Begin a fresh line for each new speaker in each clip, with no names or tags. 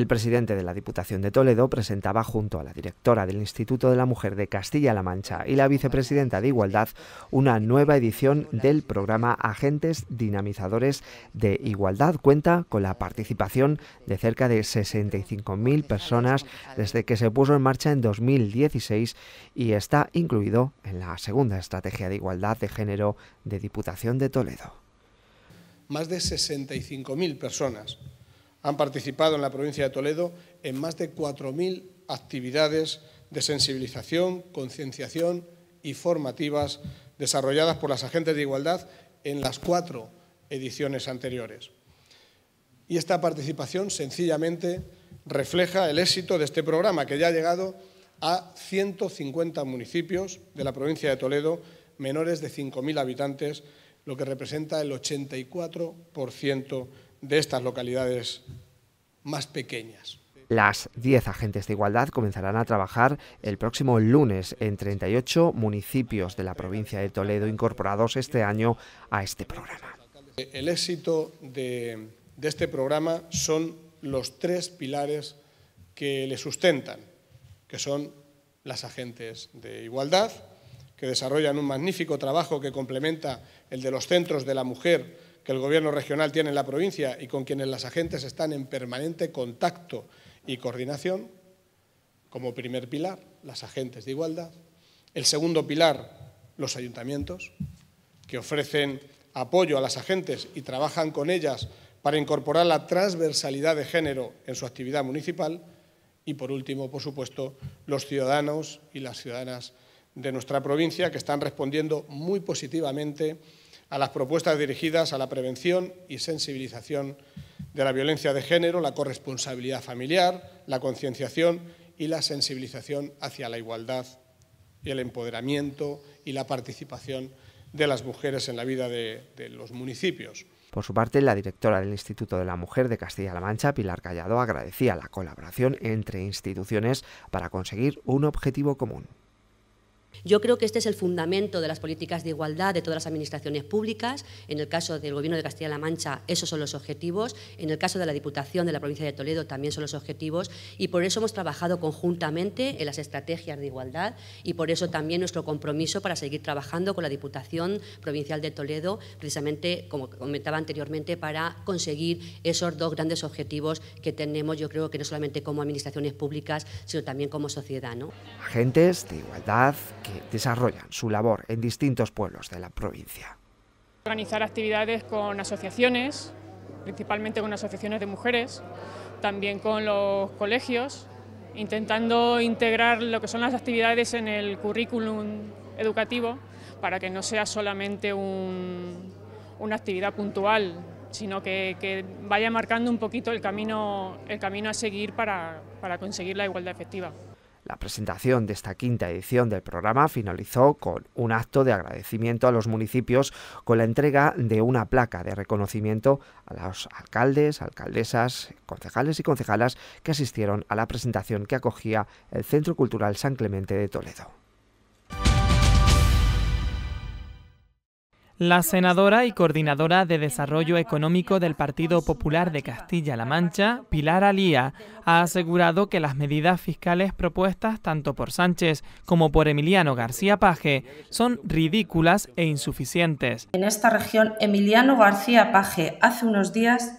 El presidente de la Diputación de Toledo presentaba junto a la directora del Instituto de la Mujer de Castilla-La Mancha y la vicepresidenta de Igualdad una nueva edición del programa Agentes Dinamizadores de Igualdad. Cuenta con la participación de cerca de 65.000 personas desde que se puso en marcha en 2016 y está incluido en la segunda estrategia de igualdad de género de Diputación de Toledo.
Más de 65.000 personas han participado en la provincia de Toledo en más de 4.000 actividades de sensibilización, concienciación y formativas desarrolladas por las agentes de igualdad en las cuatro ediciones anteriores. Y esta participación sencillamente refleja el éxito de este programa que ya ha llegado a 150 municipios de la provincia de Toledo menores de 5.000 habitantes, lo que representa el 84% de estas localidades más pequeñas.
Las 10 agentes de igualdad comenzarán a trabajar el próximo lunes en 38 municipios de la provincia de Toledo incorporados este año a este
programa. El éxito de, de este programa son los tres pilares que le sustentan, que son las agentes de igualdad, que desarrollan un magnífico trabajo que complementa el de los centros de la mujer que el gobierno regional tiene en la provincia y con quienes las agentes están en permanente contacto y coordinación, como primer pilar, las agentes de igualdad. El segundo pilar, los ayuntamientos, que ofrecen apoyo a las agentes y trabajan con ellas para incorporar la transversalidad de género en su actividad municipal. Y, por último, por supuesto, los ciudadanos y las ciudadanas de nuestra provincia, que están respondiendo muy positivamente a las propuestas dirigidas a la prevención y sensibilización de la violencia de género, la corresponsabilidad familiar, la concienciación y la sensibilización hacia la igualdad y el empoderamiento y la participación de las mujeres en la vida de, de los municipios.
Por su parte, la directora del Instituto de la Mujer de Castilla-La Mancha, Pilar Callado, agradecía la colaboración entre instituciones para conseguir un objetivo común. Yo creo que este es el fundamento de las políticas de igualdad de todas las administraciones públicas. En el caso del Gobierno de Castilla-La Mancha, esos son los objetivos. En el caso de la Diputación de la provincia de Toledo, también son los objetivos. Y por eso hemos trabajado conjuntamente en las estrategias de igualdad y por eso también nuestro compromiso para seguir trabajando con la Diputación Provincial de Toledo, precisamente, como comentaba anteriormente, para conseguir esos dos grandes objetivos que tenemos, yo creo que no solamente como administraciones públicas, sino también como sociedad. ¿no? Agentes de igualdad que desarrollan su labor en distintos pueblos de la provincia.
Organizar actividades con asociaciones, principalmente con asociaciones de mujeres, también con los colegios, intentando integrar lo que son las actividades en el currículum educativo para que no sea solamente una actividad puntual, sino que, vaya marcando un poquito el camino, a seguir para conseguir la igualdad efectiva.
La presentación de esta quinta edición del programa finalizó con un acto de agradecimiento a los municipios con la entrega de una placa de reconocimiento a los alcaldes, alcaldesas, concejales y concejalas que asistieron a la presentación que acogía el Centro Cultural San Clemente de Toledo.
La senadora y coordinadora de Desarrollo Económico del Partido Popular de Castilla-La Mancha, Pilar Alía, ha asegurado que las medidas fiscales propuestas tanto por Sánchez como por Emiliano García Paje son ridículas e insuficientes. En esta
región, Emiliano García Paje hace unos días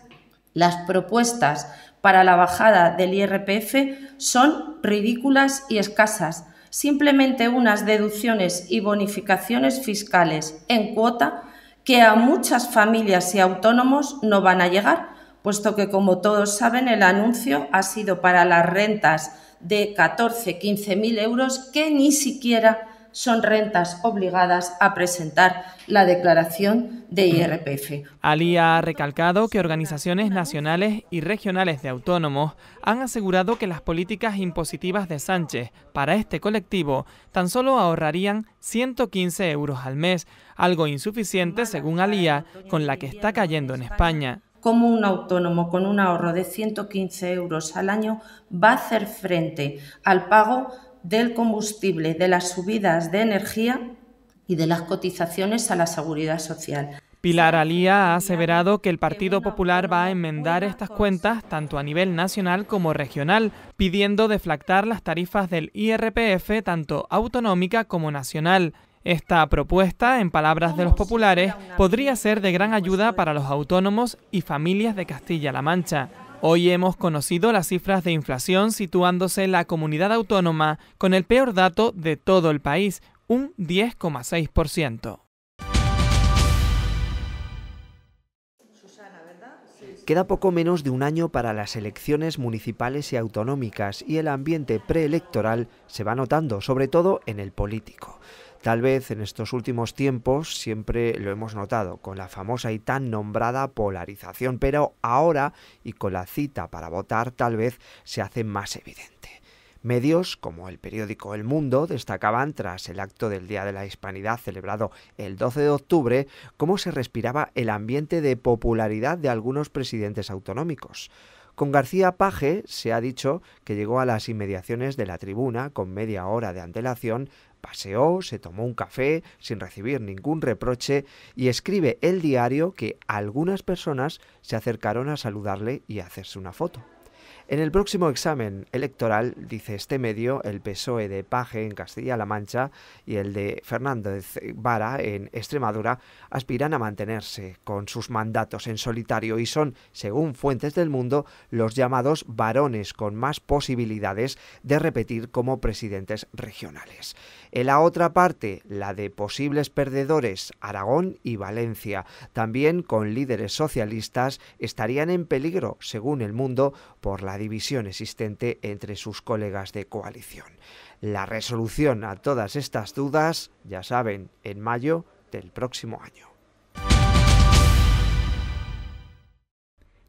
las propuestas para la bajada del IRPF son ridículas y escasas simplemente unas deducciones y bonificaciones fiscales en cuota que a muchas familias y autónomos no van a llegar, puesto que, como todos saben, el anuncio ha sido para las rentas de 14, 15 mil euros que ni siquiera son rentas obligadas a presentar la declaración de IRPF.
Alía ha recalcado que organizaciones nacionales y regionales de autónomos han asegurado que las políticas impositivas de Sánchez para este colectivo tan solo ahorrarían 115 euros al mes, algo insuficiente según Alía, con la que está cayendo en España
cómo un autónomo con un ahorro de 115 euros al año va a hacer frente al pago del combustible, de las subidas de energía y de las cotizaciones a la seguridad social.
Pilar Alía ha aseverado que el Partido Popular va a enmendar estas cuentas tanto a nivel nacional como regional, pidiendo deflactar las tarifas del IRPF tanto autonómica como nacional. Esta propuesta, en palabras de los populares, podría ser de gran ayuda para los autónomos y familias de Castilla-La Mancha. Hoy hemos conocido las cifras de inflación situándose en la comunidad autónoma con el peor dato de todo el país, un 10,6%. Queda poco menos de un año para las elecciones
municipales y autonómicas y el ambiente preelectoral se va notando, sobre todo en el político. Tal vez en estos últimos tiempos siempre lo hemos notado, con la famosa y tan nombrada polarización, pero ahora y con la cita para votar tal vez se hace más evidente. Medios como el periódico El Mundo destacaban tras el acto del Día de la Hispanidad celebrado el 12 de octubre cómo se respiraba el ambiente de popularidad de algunos presidentes autonómicos. Con García Page se ha dicho que llegó a las inmediaciones de la tribuna con media hora de antelación, paseó, se tomó un café sin recibir ningún reproche y escribe el diario que algunas personas se acercaron a saludarle y hacerse una foto. En el próximo examen electoral, dice este medio, el PSOE de Paje en Castilla-La Mancha y el de Fernández Vara en Extremadura aspiran a mantenerse con sus mandatos en solitario y son, según fuentes del mundo, los llamados varones con más posibilidades de repetir como presidentes regionales. En la otra parte, la de posibles perdedores, Aragón y Valencia, también con líderes socialistas, estarían en peligro, según el mundo, por la división existente entre sus colegas de coalición. La resolución a todas estas dudas, ya saben, en mayo del próximo año.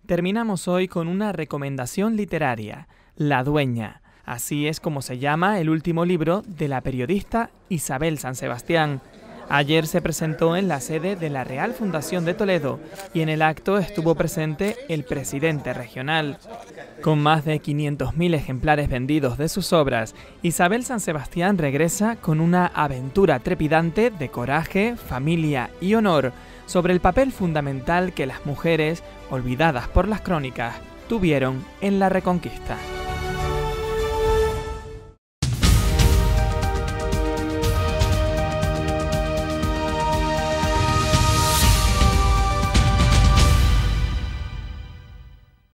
Terminamos hoy con una recomendación literaria, La Dueña. Así es como se llama el último libro de la periodista Isabel San Sebastián, Ayer se presentó en la sede de la Real Fundación de Toledo y en el acto estuvo presente el presidente regional. Con más de 500.000 ejemplares vendidos de sus obras, Isabel San Sebastián regresa con una aventura trepidante de coraje, familia y honor sobre el papel fundamental que las mujeres, olvidadas por las crónicas, tuvieron en la Reconquista.